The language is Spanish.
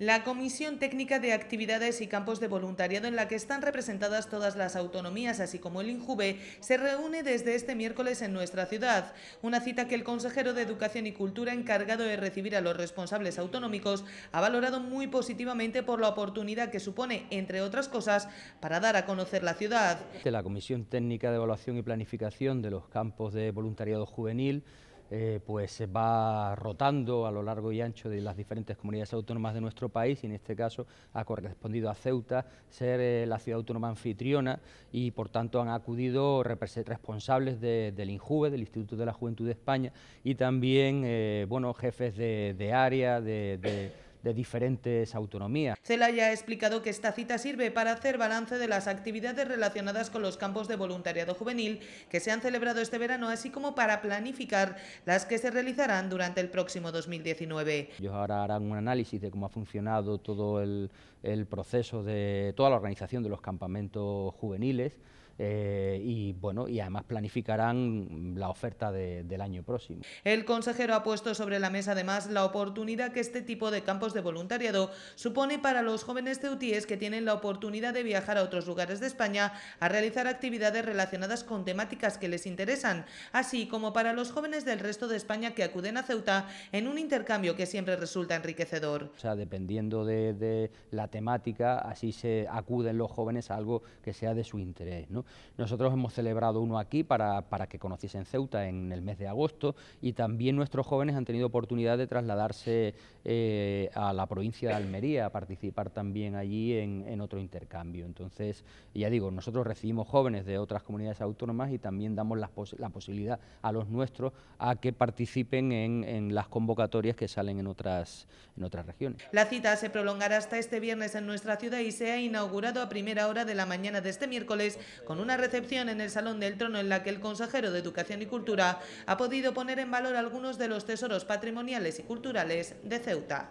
La Comisión Técnica de Actividades y Campos de Voluntariado, en la que están representadas todas las autonomías, así como el INJUVE, se reúne desde este miércoles en nuestra ciudad. Una cita que el consejero de Educación y Cultura, encargado de recibir a los responsables autonómicos, ha valorado muy positivamente por la oportunidad que supone, entre otras cosas, para dar a conocer la ciudad. la Comisión Técnica de Evaluación y Planificación de los Campos de Voluntariado Juvenil eh, pues se va rotando a lo largo y ancho de las diferentes comunidades autónomas de nuestro país y en este caso ha correspondido a Ceuta ser eh, la ciudad autónoma anfitriona y por tanto han acudido responsables del INJUVE, del Instituto de la Juventud de España y también eh, bueno, jefes de, área, de de diferentes autonomías. Celaya ha explicado que esta cita sirve para hacer balance de las actividades relacionadas con los campos de voluntariado juvenil que se han celebrado este verano, así como para planificar las que se realizarán durante el próximo 2019. Ellos ahora harán un análisis de cómo ha funcionado todo el, el proceso de toda la organización de los campamentos juveniles eh, y bueno, y además planificarán la oferta del año próximo. El consejero ha puesto sobre la mesa además la oportunidad que este tipo de campos de voluntariado supone para los jóvenes ceutíes que tienen la oportunidad de viajar a otros lugares de España a realizar actividades relacionadas con temáticas que les interesan, así como para los jóvenes del resto de España que acuden a Ceuta en un intercambio que siempre resulta enriquecedor. O sea, dependiendo de, la temática, así se acuden los jóvenes a algo que sea de su interés. ¿no? Nosotros hemos celebrado uno aquí para, que conociesen Ceuta en el mes de agosto y también nuestros jóvenes han tenido oportunidad de trasladarse eh, a la provincia de Almería a participar también allí en, otro intercambio. Entonces, ya digo, nosotros recibimos jóvenes de otras comunidades autónomas y también damos la, posibilidad a los nuestros a que participen en, en, las convocatorias que salen en otras, en otras regiones. La cita se prolongará hasta este viernes en nuestra ciudad y se ha inaugurado a primera hora de la mañana de este miércoles con una recepción en el Salón del Trono en la que el consejero de Educación y Cultura ha podido poner en valor algunos de los tesoros patrimoniales y culturales de Ceuta.